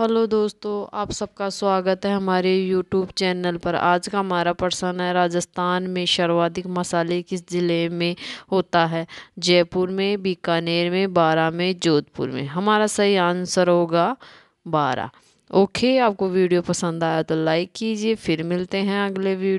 hello दोस्तों आप सबका स्वागत है हमारे यूट्यूब चैनल पर आज का हमारा प्रश्न है राजस्थान में सर्वाधिक मसाले किस ज़िले में होता है जयपुर में बीकानेर में बारह में जोधपुर में हमारा सही आंसर होगा बारह ओके आपको वीडियो पसंद आया तो लाइक कीजिए फिर मिलते हैं अगले वीडियो